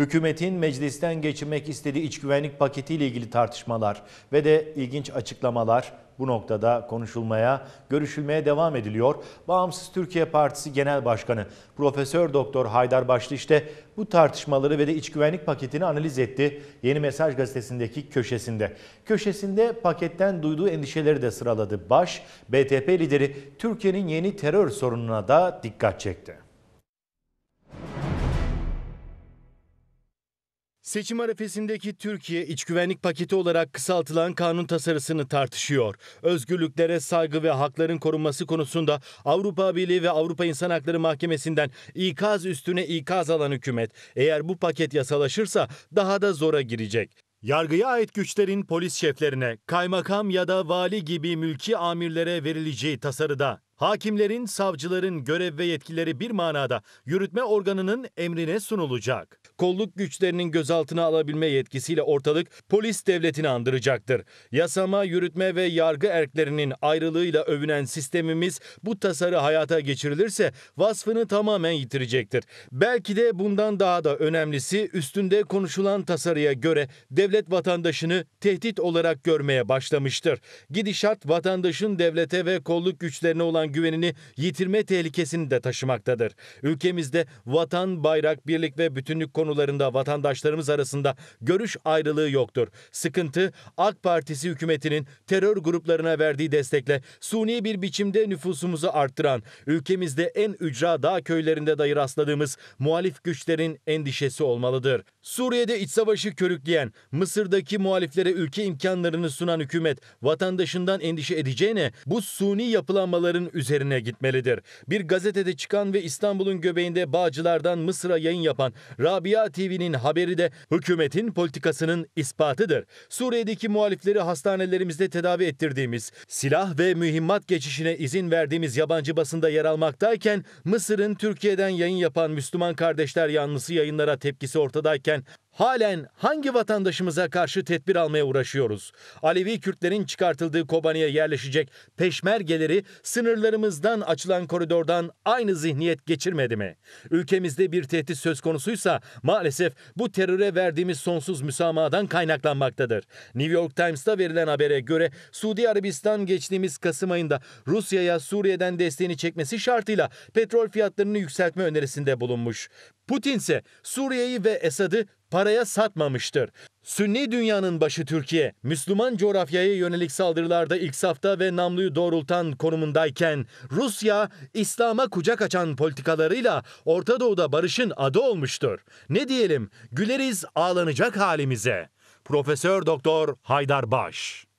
Hükümetin meclisten geçirmek istediği iç güvenlik paketiyle ilgili tartışmalar ve de ilginç açıklamalar bu noktada konuşulmaya, görüşülmeye devam ediliyor. Bağımsız Türkiye Partisi Genel Başkanı Profesör Doktor Haydar Başlı işte bu tartışmaları ve de iç güvenlik paketini analiz etti Yeni Mesaj gazetesindeki köşesinde. Köşesinde paketten duyduğu endişeleri de sıraladı. Baş, BTP lideri Türkiye'nin yeni terör sorununa da dikkat çekti. Seçim arefesindeki Türkiye iç güvenlik paketi olarak kısaltılan kanun tasarısını tartışıyor. Özgürlüklere saygı ve hakların korunması konusunda Avrupa Birliği ve Avrupa İnsan Hakları Mahkemesi'nden ikaz üstüne ikaz alan hükümet eğer bu paket yasalaşırsa daha da zora girecek. Yargıya ait güçlerin polis şeflerine, kaymakam ya da vali gibi mülki amirlere verileceği tasarıda Hakimlerin, savcıların görev ve yetkileri bir manada yürütme organının emrine sunulacak. Kolluk güçlerinin gözaltına alabilme yetkisiyle ortalık polis devletini andıracaktır. Yasama, yürütme ve yargı erklerinin ayrılığıyla övünen sistemimiz bu tasarı hayata geçirilirse vasfını tamamen yitirecektir. Belki de bundan daha da önemlisi üstünde konuşulan tasarıya göre devlet vatandaşını tehdit olarak görmeye başlamıştır. Gidişat vatandaşın devlete ve kolluk güçlerine olan güvenini yitirme tehlikesini de taşımaktadır. Ülkemizde vatan, bayrak, birlik ve bütünlük konularında vatandaşlarımız arasında görüş ayrılığı yoktur. Sıkıntı AK Partisi hükümetinin terör gruplarına verdiği destekle suni bir biçimde nüfusumuzu arttıran, ülkemizde en ücra dağ köylerinde dayı rastladığımız muhalif güçlerin endişesi olmalıdır. Suriye'de iç savaşı körükleyen, Mısır'daki muhaliflere ülke imkanlarını sunan hükümet vatandaşından endişe edeceğine bu suni yapılanmaların üzerine gitmelidir. Bir gazetede çıkan ve İstanbul'un göbeğinde Bağcılar'dan Mısır'a yayın yapan Rabia TV'nin haberi de hükümetin politikasının ispatıdır. Suriye'deki muhalifleri hastanelerimizde tedavi ettirdiğimiz, silah ve mühimmat geçişine izin verdiğimiz yabancı basında yer almaktayken Mısır'ın Türkiye'den yayın yapan Müslüman kardeşler yanlısı yayınlara tepkisi ortadayken weekend halen hangi vatandaşımıza karşı tedbir almaya uğraşıyoruz? Alevi Kürtlerin çıkartıldığı Kobani'ye yerleşecek peşmergeleri sınırlarımızdan açılan koridordan aynı zihniyet geçirmedi mi? Ülkemizde bir tehdit söz konusuysa maalesef bu teröre verdiğimiz sonsuz müsamahadan kaynaklanmaktadır. New York Times'ta verilen habere göre Suudi Arabistan geçtiğimiz Kasım ayında Rusya'ya Suriye'den desteğini çekmesi şartıyla petrol fiyatlarını yükseltme önerisinde bulunmuş. Putin ise Suriye'yi ve Esad'ı paraya satmamıştır. Sünni dünyanın başı Türkiye, Müslüman coğrafyaya yönelik saldırılarda ilk safta ve namluyu doğrultan konumundayken Rusya, İslam'a kucak açan politikalarıyla Orta Doğu'da barışın adı olmuştur. Ne diyelim, güleriz ağlanacak halimize. Profesör Doktor Haydar Baş